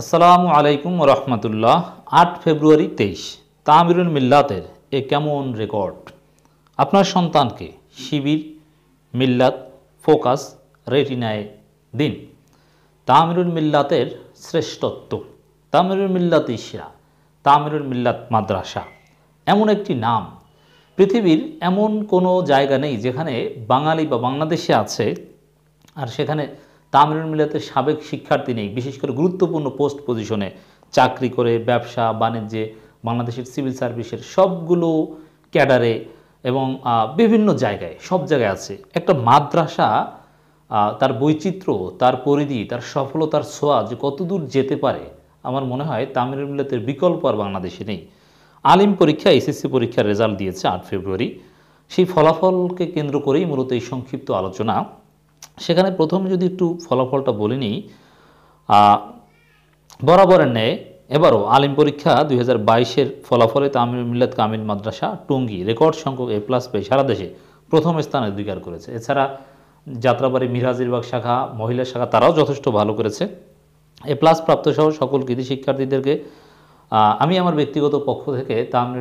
আসসালামু আলাইকুম রহমতুল্লাহ আট ফেব্রুয়ারি তেইশ তামিরুল মিল্লাতের এ কেমন রেকর্ড আপনার সন্তানকে শিবির মিল্লাত ফোকাস রেটিনায় দিন তামিরুল মিল্লাতের শ্রেষ্ঠত্ব তামিরুল মিল্লাত ইসরা তামিরুল মিল্লাত মাদ্রাসা এমন একটি নাম পৃথিবীর এমন কোনো জায়গা নেই যেখানে বাঙালি বা বাংলাদেশে আছে আর সেখানে তামিরুল মিলাতে সাবেক শিক্ষার্থী নেই বিশেষ করে গুরুত্বপূর্ণ পোস্ট পজিশনে চাকরি করে ব্যবসা বাণিজ্যে বাংলাদেশের সিভিল সার্ভিসের সবগুলো ক্যাডারে এবং বিভিন্ন জায়গায় সব জায়গায় আছে একটা মাদ্রাসা তার বৈচিত্র্য তার পরিধি তার সফলতার ছোঁয়া যে কতদূর যেতে পারে আমার মনে হয় তামিল মিলাতের বিকল্প আর বাংলাদেশে নেই আলিম পরীক্ষা এসএসসি পরীক্ষার রেজাল্ট দিয়েছে আট ফেব্রুয়ারি সেই ফলাফলকে কেন্দ্র করেই মূলত এই সংক্ষিপ্ত আলোচনা সেখানে প্রথমে যদি একটু ফলাফলটা বলে নিই বরাবরের ন্যায় এবারও আলিম পরীক্ষা দুই হাজার বাইশের ফলাফলে তামিল মিল্লাত কামিল মাদ্রাসা টুঙ্গি রেকর্ড সংখ্যক এ প্লাস পেয়ে সারা দেশে প্রথম স্থান অধিকার করেছে এছাড়া যাত্রাবাড়ি মিরাজিরবাগ শাখা মহিলা শাখা তারাও যথেষ্ট ভালো করেছে এ প্লাস প্রাপ্ত সহ সকল কৃতি শিক্ষার্থীদেরকে আমি আমার ব্যক্তিগত পক্ষ থেকে তামিল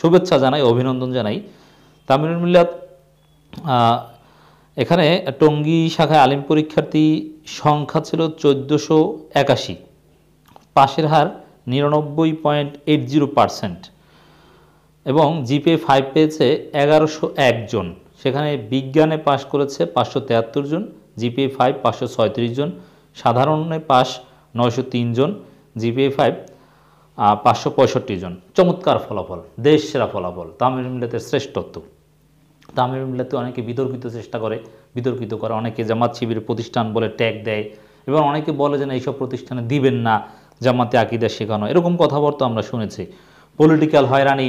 শুভেচ্ছা জানাই অভিনন্দন জানাই তামিল মিল্লাত এখানে টঙ্গী শাখায় আলিম পরীক্ষার্থী সংখ্যা ছিল চোদ্দোশো একাশি পাশের হার নিরানব্বই পয়েন্ট এইট জিরো পারসেন্ট এবং জিপে ফাইভ পেয়েছে এগারোশো একজন সেখানে বিজ্ঞানে পাশ করেছে পাঁচশো তেয়াত্তর জন জিপিএ ফাইভ পাঁচশো ছয়ত্রিশ জন সাধারণে পাস নয়শো জন জিপিএ ফাইভ পাঁচশো পঁয়ষট্টি জন চমৎকার ফলাফল দেশ সেরা ফলাফল তামিল মিলেতে শ্রেষ্ঠত্ব তামিম মিল্লাতে অনেকে বিতর্কিত চেষ্টা করে বিতর্কিত করে অনেকে জামাত শিবিরের প্রতিষ্ঠান বলে ট্যাগ দেয় এবং অনেকে বলে যে না এইসব প্রতিষ্ঠানে দিবেন না জামাতে আকিদা শেখানো এরকম কথাবার্তা আমরা শুনেছি পলিটিক্যাল হয়রানি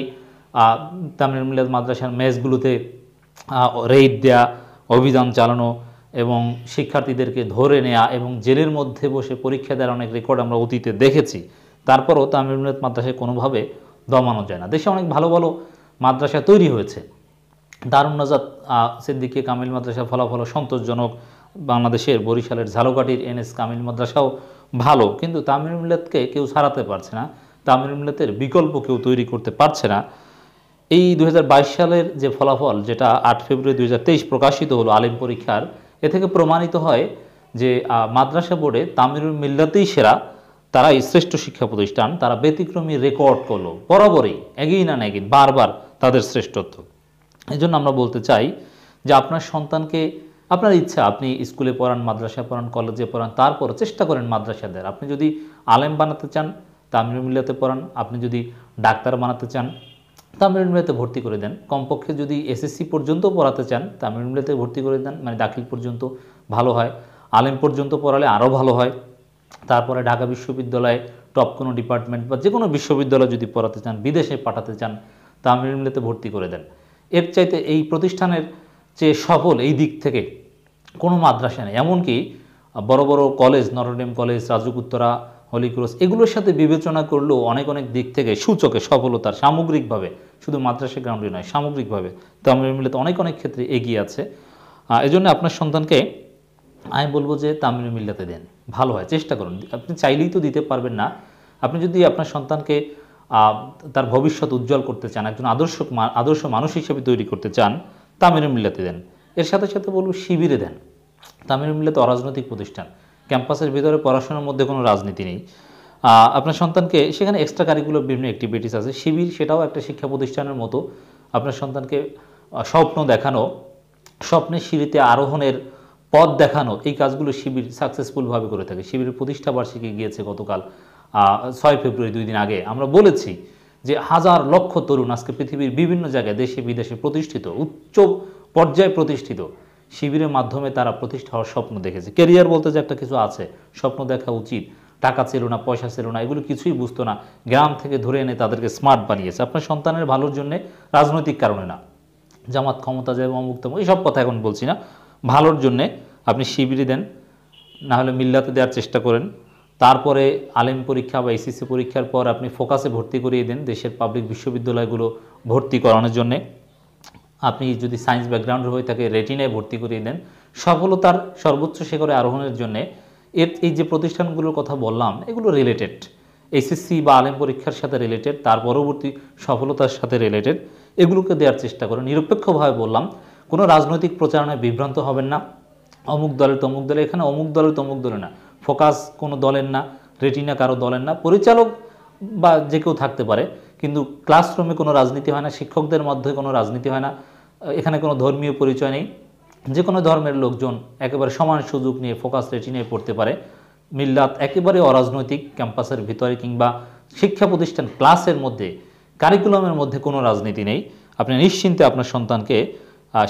তামিম মিল্লাত মাদ্রাসার ম্যাচগুলোতে রেইড দেয়া অভিযান চালানো এবং শিক্ষার্থীদেরকে ধরে নেয়া এবং জেলের মধ্যে বসে পরীক্ষা দেওয়ার অনেক রেকর্ড আমরা অতীতে দেখেছি তারপরও তামিমনাথ মাদ্রাসায় কোনোভাবে দমানো যায় না দেশে অনেক ভালো ভালো মাদ্রাসা তৈরি হয়েছে দারুন্নাজাত সিদ্দিকি কামিল মাদ্রাসা ফলাফল সন্তোষজনক বাংলাদেশের বরিশালের ঝালকাটির এনএস কামিল মাদ্রাসাও ভালো কিন্তু তামিল মিলেতকে কেউ সারাতে পারছে না তামিল মিলেতের বিকল্প কেউ তৈরি করতে পারছে না এই দু সালের যে ফলাফল যেটা আট ফেব্রুয়ারি দু প্রকাশিত হলো আলিম পরীক্ষার এ থেকে প্রমাণিত হয় যে মাদ্রাসা বোর্ডে তামিরুল মিল্লাতেই সেরা তারাই শ্রেষ্ঠ শিক্ষা প্রতিষ্ঠান তারা ব্যতিক্রমী রেকর্ড করলো বরাবরই এগিয়ে না নাকি বারবার তাদের শ্রেষ্ঠত্ব এই জন্য আমরা বলতে চাই যে আপনার সন্তানকে আপনার ইচ্ছা আপনি স্কুলে পড়ান মাদ্রাসায় পড়ান কলেজে পড়ান তারপর চেষ্টা করেন মাদ্রাসা দেন আপনি যদি আলেম বানাতে চান তামিল মিল্লাতে পড়ান আপনি যদি ডাক্তার বানাতে চান তামিল মিল্লাতে ভর্তি করে দেন কমপক্ষে যদি এসএসসি পর্যন্ত পড়াতে চান তামিল মিল্লাতে ভর্তি করে দেন মানে দাখিল পর্যন্ত ভালো হয় আলেম পর্যন্ত পড়ালে আরও ভালো হয় তারপরে ঢাকা বিশ্ববিদ্যালয়ে টপ কোনো ডিপার্টমেন্ট বা যে কোনো বিশ্ববিদ্যালয় যদি পড়াতে চান বিদেশে পাঠাতে চান তামিল মিল্লাতে ভর্তি করে দেন এর চাইতে এই প্রতিষ্ঠানের যে সফল এই দিক থেকে কোনো মাদ্রাসা নেই এমনকি বড় বড় college Notre Dame college Rajuk Uttara holy cross এগুলোর সাথে বিবেচনা করলেও অনেক অনেক দিক থেকে সূচকে সফলতার সামগ্রিকভাবে শুধু মাদ্রাসা গ্রাউন্ডে নয় সামগ্রিকভাবে তামিল মিলে অনেক অনেক ক্ষেত্রে এগিয়ে আছে এজন্য আপনার সন্তানকে আমি বলবো যে তামিল মিল্লাতে দেন ভালো হয় চেষ্টা করুন আপনি চাইলেই তো দিতে পারবেন না আপনি যদি আপনার সন্তানকে তার ভবিষ্যৎ উজ্জ্বল করতে চান একজন আদর্শ আদর্শ মানুষ হিসেবে তৈরি করতে চান তামিরুল মিল্লাতে দেন এর সাথে সাথে বলব শিবিরে দেন তামিরুল মিল্লাতে অরাজনৈতিক প্রতিষ্ঠান ক্যাম্পাসের ভিতরে পড়াশোনার মধ্যে কোনো রাজনীতি নেই আপনার সন্তানকে সেখানে এক্সট্রা কারিকুলার বিভিন্ন অ্যাক্টিভিটিস আছে শিবির সেটাও একটা শিক্ষা প্রতিষ্ঠানের মতো আপনার সন্তানকে স্বপ্ন দেখানো স্বপ্নের সিঁড়িতে আরোহণের পথ দেখানো এই কাজগুলো শিবির সাকসেসফুলভাবে করে থাকে শিবিরের প্রতিষ্ঠা বার্ষিকী গিয়েছে গতকাল ছয় ফেব্রুয়ারি দুই দিন আগে আমরা বলেছি যে হাজার লক্ষ তরুণ আজকে পৃথিবীর বিভিন্ন জায়গায় দেশে বিদেশে প্রতিষ্ঠিত উচ্চ পর্যায়ে প্রতিষ্ঠিত শিবিরের মাধ্যমে তারা প্রতিষ্ঠা হওয়ার স্বপ্ন দেখেছে কেরিয়ার বলতে যে একটা কিছু আছে স্বপ্ন দেখা উচিত টাকা ছিল না পয়সা ছিল না এগুলো কিছুই বুঝতো না গ্রাম থেকে ধরে এনে তাদেরকে স্মার্ট বানিয়েছে আপনার সন্তানের ভালোর জন্যে রাজনৈতিক কারণে না জামাত ক্ষমতা যায় অমুক এইসব কথা এখন বলছি না ভালোর জন্যে আপনি শিবিরে দেন না হলে মিল্লাতে দেওয়ার চেষ্টা করেন তারপরে আলেম পরীক্ষা বা এসএসসি পরীক্ষার পর আপনি ফোকাসে ভর্তি করিয়ে দেন দেশের পাবলিক বিশ্ববিদ্যালয়গুলো ভর্তি করানোর জন্যে আপনি যদি সায়েন্স ব্যাকগ্রাউন্ডের হয়ে থাকে রেটিনায় ভর্তি করিয়ে দেন সফলতার সর্বোচ্চ শেখরে আরোহণের জন্যে এর এই যে প্রতিষ্ঠানগুলোর কথা বললাম এগুলো রিলেটেড এসএসসি বা আলেম পরীক্ষার সাথে রিলেটেড তার পরবর্তী সফলতার সাথে রিলেটেড এগুলোকে দেওয়ার চেষ্টা করুন নিরপেক্ষভাবে বললাম কোনো রাজনৈতিক প্রচারণায় বিভ্রান্ত হবেন না অমুক দলের তমুক দলে এখানে অমুক দলের তমুক দলে না ফোকাস কোনো দলের না রেটিনা কারো দলের না পরিচালক বা যে কেউ থাকতে পারে কিন্তু ক্লাসরুমে কোনো রাজনীতি হয় না শিক্ষকদের মধ্যে কোনো রাজনীতি হয় না এখানে কোনো ধর্মীয় পরিচয় নেই যে কোনো ধর্মের লোকজন একেবারে সমান সুযোগ নিয়ে ফোকাস রেটিনায় পড়তে পারে মিল্লাত একেবারে অরাজনৈতিক ক্যাম্পাসের ভিতরে কিংবা শিক্ষা প্রতিষ্ঠান ক্লাসের মধ্যে কারিকুলামের মধ্যে কোনো রাজনীতি নেই আপনি নিশ্চিন্তে আপনার সন্তানকে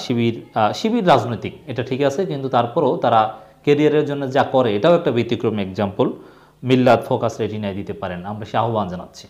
শিবির শিবির রাজনৈতিক এটা ঠিক আছে কিন্তু তারপরও তারা কেরিয়ারের জন্য যা করে এটাও একটা ব্যতিক্রম এক্সাম্পল মিল্লাত ফোকাস রেটিনায় দিতে পারেন আমরা সে আহ্বান জানাচ্ছি